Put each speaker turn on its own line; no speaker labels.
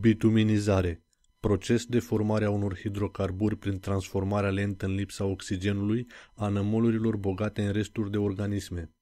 Bituminizare proces de formare a unor hidrocarburi prin transformarea lentă în lipsa oxigenului a nămolurilor bogate în resturi de organisme.